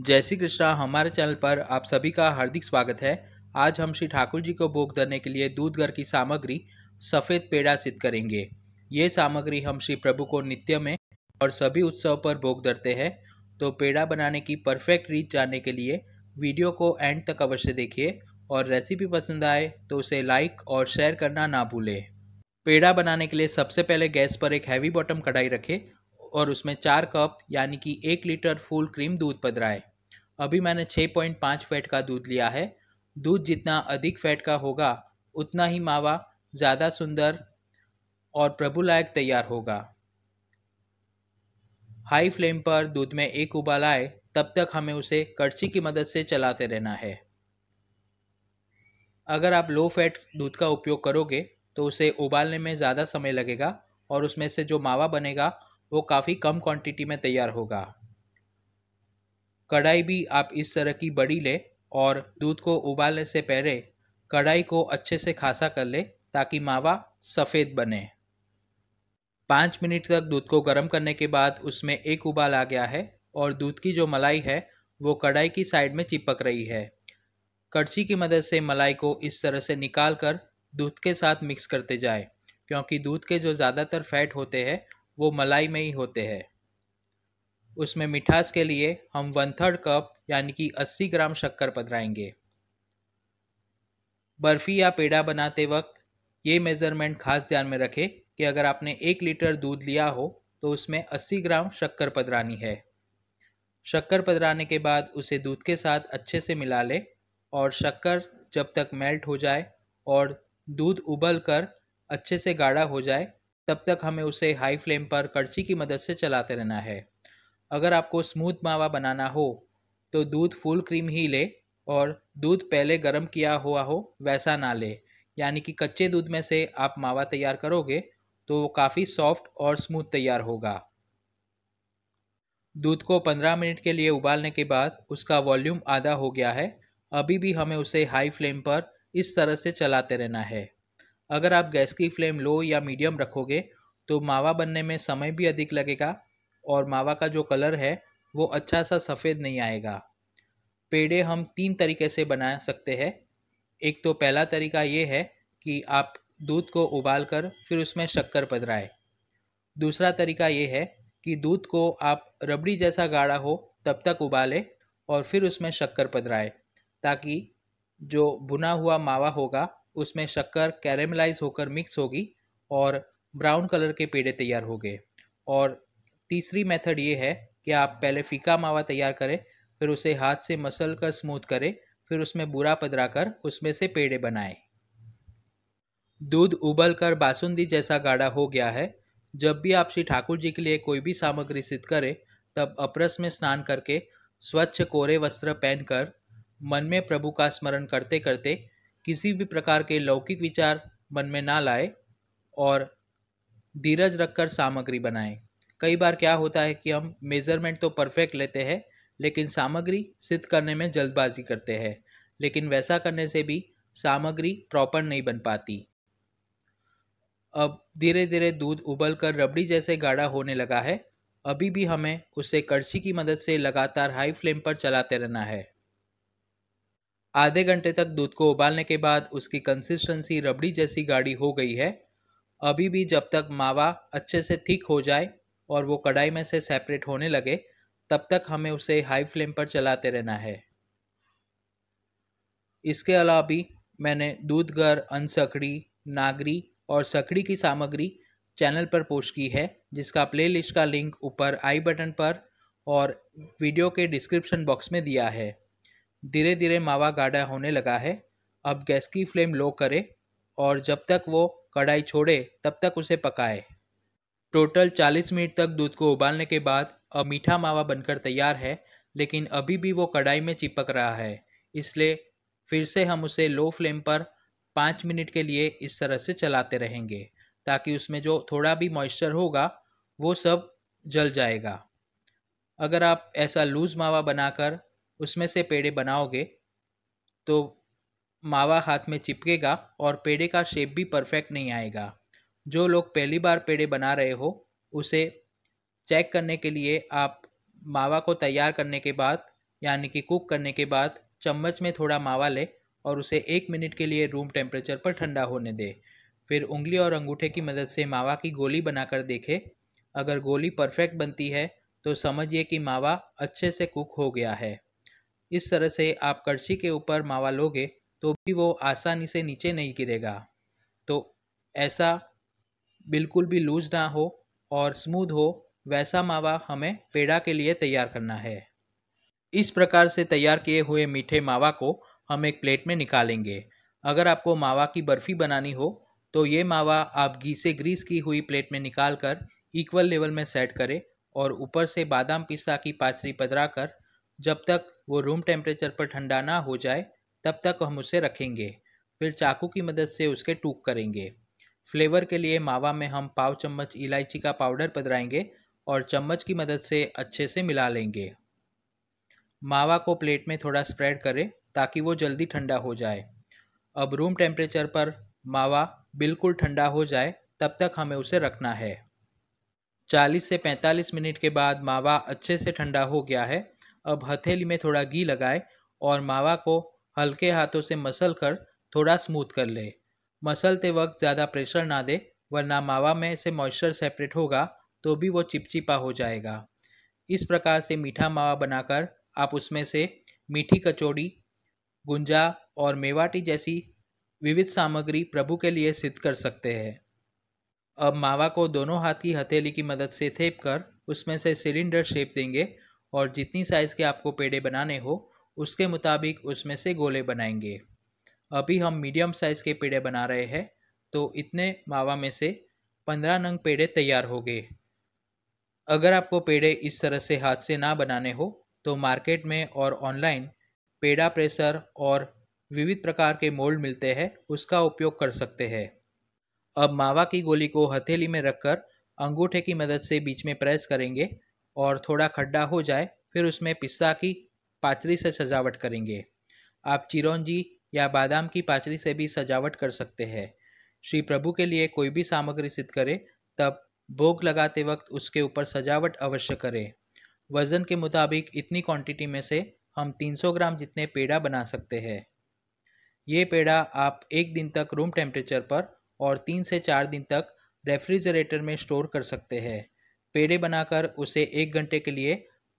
जय श्री कृष्णा हमारे चैनल पर आप सभी का हार्दिक स्वागत है आज हम श्री ठाकुर जी को भोग धरने के लिए दूध घर की सामग्री सफ़ेद पेड़ा सिद्ध करेंगे ये सामग्री हम श्री प्रभु को नित्य में और सभी उत्सव पर भोग धरते हैं तो पेड़ा बनाने की परफेक्ट रीत जानने के लिए वीडियो को एंड तक अवश्य देखिए और रेसिपी पसंद आए तो उसे लाइक और शेयर करना ना भूलें पेड़ा बनाने के लिए सबसे पहले गैस पर एक हैवी बॉटम कढ़ाई रखें और उसमें चार कप यानी कि एक लीटर फुल क्रीम दूध पधराए अभी मैंने 6.5 फैट का दूध लिया है दूध जितना अधिक फैट का होगा उतना ही मावा ज़्यादा सुंदर और प्रभु लायक तैयार होगा हाई फ्लेम पर दूध में एक उबाल आए तब तक हमें उसे कड़छी की मदद से चलाते रहना है अगर आप लो फैट दूध का उपयोग करोगे तो उसे उबालने में ज़्यादा समय लगेगा और उसमें से जो मावा बनेगा वो काफ़ी कम क्वांटिटी में तैयार होगा कढ़ाई भी आप इस तरह की बड़ी लें और दूध को उबालने से पहले कढ़ाई को अच्छे से खासा कर ले ताकि मावा सफ़ेद बने पाँच मिनट तक दूध को गर्म करने के बाद उसमें एक उबाल आ गया है और दूध की जो मलाई है वो कढ़ाई की साइड में चिपक रही है कड़छी की मदद से मलाई को इस तरह से निकाल कर दूध के साथ मिक्स करते जाए क्योंकि दूध के जो ज़्यादातर फैट होते हैं वो मलाई में ही होते हैं उसमें मिठास के लिए हम वन थर्ड कप यानी कि 80 ग्राम शक्कर पधराएंगे बर्फ़ी या पेड़ा बनाते वक्त ये मेज़रमेंट खास ध्यान में रखें कि अगर आपने एक लीटर दूध लिया हो तो उसमें 80 ग्राम शक्कर पधरानी है शक्कर पधराने के बाद उसे दूध के साथ अच्छे से मिला लें और शक्कर जब तक मेल्ट हो जाए और दूध उबल कर अच्छे से गाढ़ा हो जाए तब तक हमें उसे हाई फ्लेम पर कड़छी की मदद से चलाते रहना है अगर आपको स्मूथ मावा बनाना हो तो दूध फुल क्रीम ही ले और दूध पहले गर्म किया हुआ हो वैसा ना ले यानी कि कच्चे दूध में से आप मावा तैयार करोगे तो वो काफ़ी सॉफ्ट और स्मूथ तैयार होगा दूध को 15 मिनट के लिए उबालने के बाद उसका वॉल्यूम आधा हो गया है अभी भी हमें उसे हाई फ्लेम पर इस तरह से चलाते रहना है अगर आप गैस की फ्लेम लो या मीडियम रखोगे तो मावा बनने में समय भी अधिक लगेगा और मावा का जो कलर है वो अच्छा सा सफ़ेद नहीं आएगा पेड़े हम तीन तरीके से बना सकते हैं एक तो पहला तरीका ये है कि आप दूध को उबाल कर फिर उसमें शक्कर पधराए दूसरा तरीका ये है कि दूध को आप रबड़ी जैसा गाढ़ा हो तब तक उबालें और फिर उसमें शक्कर पधराए ताकि जो भुना हुआ मावा होगा उसमें शक्कर कैरेमलाइज होकर मिक्स होगी और ब्राउन कलर के पेड़े तैयार हो गए और तीसरी मेथड ये है कि आप पहले फीका मावा तैयार करें फिर उसे हाथ से मसल कर स्मूथ करें फिर उसमें बुरा पदरा कर उसमें से पेड़े बनाएं दूध उबल कर बासुंदी जैसा गाढ़ा हो गया है जब भी आप श्री ठाकुर जी के लिए कोई भी सामग्री सिद्ध करें तब अपरस में स्नान करके स्वच्छ कोरे वस्त्र पहनकर मन में प्रभु का स्मरण करते करते किसी भी प्रकार के लौकिक विचार मन में ना लाए और धीरज रखकर सामग्री बनाएं कई बार क्या होता है कि हम मेज़रमेंट तो परफेक्ट लेते हैं लेकिन सामग्री सिद्ध करने में जल्दबाजी करते हैं लेकिन वैसा करने से भी सामग्री प्रॉपर नहीं बन पाती अब धीरे धीरे दूध उबल कर रबड़ी जैसे गाढ़ा होने लगा है अभी भी हमें उसे कड़छी की मदद से लगातार हाई फ्लेम पर चलाते रहना है आधे घंटे तक दूध को उबालने के बाद उसकी कंसिस्टेंसी रबड़ी जैसी गाढ़ी हो गई है अभी भी जब तक मावा अच्छे से ठीक हो जाए और वो कढ़ाई में से सेपरेट होने लगे तब तक हमें उसे हाई फ्लेम पर चलाते रहना है इसके अलावा भी मैंने दूध घर अनसखड़ी नागरी और सकड़ी की सामग्री चैनल पर पोस्ट की है जिसका प्लेलिस्ट का लिंक ऊपर आई बटन पर और वीडियो के डिस्क्रिप्शन बॉक्स में दिया है धीरे धीरे मावा गाढ़ा होने लगा है अब गैस की फ्लेम लो करें और जब तक वो कढ़ाई छोड़े तब तक उसे पकाए टोटल 40 मिनट तक दूध को उबालने के बाद अब मीठा मावा बनकर तैयार है लेकिन अभी भी वो कढ़ाई में चिपक रहा है इसलिए फिर से हम उसे लो फ्लेम पर पाँच मिनट के लिए इस तरह से चलाते रहेंगे ताकि उसमें जो थोड़ा भी मॉइस्चर होगा वो सब जल जाएगा अगर आप ऐसा लूज़ मावा बनाकर उसमें से पेड़े बनाओगे तो मावा हाथ में चिपकेगा और पेड़े का शेप भी परफेक्ट नहीं आएगा जो लोग पहली बार पेड़े बना रहे हो उसे चेक करने के लिए आप मावा को तैयार करने के बाद यानी कि कुक करने के बाद चम्मच में थोड़ा मावा ले और उसे एक मिनट के लिए रूम टेम्परेचर पर ठंडा होने दे फिर उंगली और अंगूठे की मदद से मावा की गोली बनाकर देखें अगर गोली परफेक्ट बनती है तो समझिए कि मावा अच्छे से कुक हो गया है इस तरह से आप कड़छी के ऊपर मावा लोगे तो भी वो आसानी से नीचे नहीं गिरेगा तो ऐसा बिल्कुल भी लूज ना हो और स्मूथ हो वैसा मावा हमें पेड़ा के लिए तैयार करना है इस प्रकार से तैयार किए हुए मीठे मावा को हम एक प्लेट में निकालेंगे अगर आपको मावा की बर्फ़ी बनानी हो तो ये मावा आप घी से ग्रीस की हुई प्लेट में निकाल कर इक्वल लेवल में सेट करें और ऊपर से बादाम पिस्ता की पाचरी पदरा कर जब तक वो रूम टेम्परेचर पर ठंडा ना हो जाए तब तक हम उसे रखेंगे फिर चाकू की मदद से उसके टूक करेंगे फ्लेवर के लिए मावा में हम पाव चम्मच इलायची का पाउडर पदराएंगे और चम्मच की मदद से अच्छे से मिला लेंगे मावा को प्लेट में थोड़ा स्प्रेड करें ताकि वो जल्दी ठंडा हो जाए अब रूम टेम्परेचर पर मावा बिल्कुल ठंडा हो जाए तब तक हमें उसे रखना है 40 से 45 मिनट के बाद मावा अच्छे से ठंडा हो गया है अब हथेली में थोड़ा घी लगाए और मावा को हल्के हाथों से मसल कर थोड़ा स्मूथ कर ले मसलते वक्त ज़्यादा प्रेशर ना दे वरना मावा में से मॉइस्चर सेपरेट होगा तो भी वो चिपचिपा हो जाएगा इस प्रकार से मीठा मावा बनाकर आप उसमें से मीठी कचौड़ी गुंजा और मेवाटी जैसी विविध सामग्री प्रभु के लिए सिद्ध कर सकते हैं अब मावा को दोनों हाथ की हथेली की मदद से थेप कर उसमें से सिलेंडर शेप देंगे और जितनी साइज़ के आपको पेड़े बनाने हो उसके मुताबिक उसमें से गोले बनाएंगे अभी हम मीडियम साइज़ के पेड़े बना रहे हैं तो इतने मावा में से पंद्रह नंग पेड़े तैयार हो गए अगर आपको पेड़े इस तरह से हाथ से ना बनाने हो तो मार्केट में और ऑनलाइन पेड़ा प्रेसर और विविध प्रकार के मोल्ड मिलते हैं उसका उपयोग कर सकते हैं अब मावा की गोली को हथेली में रखकर अंगूठे की मदद से बीच में प्रेस करेंगे और थोड़ा खड्डा हो जाए फिर उसमें पिस्ता की पाचरी से सजावट करेंगे आप चिरौंजी या बादाम की पाचरी से भी सजावट कर सकते हैं श्री प्रभु के लिए कोई भी सामग्री सिद्ध करें तब भोग लगाते वक्त उसके ऊपर सजावट अवश्य करें वज़न के मुताबिक इतनी क्वांटिटी में से हम 300 ग्राम जितने पेड़ा बना सकते हैं ये पेड़ा आप एक दिन तक रूम टेम्परेचर पर और तीन से चार दिन तक रेफ्रिजरेटर में स्टोर कर सकते हैं पेड़े बनाकर उसे एक घंटे के लिए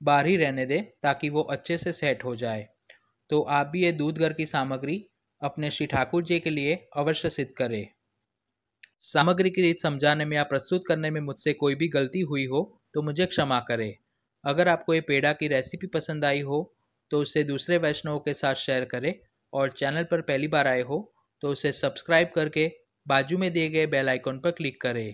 बाहर ही रहने दें ताकि वो अच्छे से सेट हो जाए तो आप भी ये दूध घर की सामग्री अपने श्री ठाकुर जी के लिए अवश्य सिद्ध करें सामग्री की रीत समझाने में या प्रस्तुत करने में मुझसे कोई भी गलती हुई हो तो मुझे क्षमा करें अगर आपको ये पेड़ा की रेसिपी पसंद आई हो तो उसे दूसरे वैष्णवों के साथ शेयर करें और चैनल पर पहली बार आए हो तो उसे सब्सक्राइब करके बाजू में दिए गए बेल आइकॉन पर क्लिक करें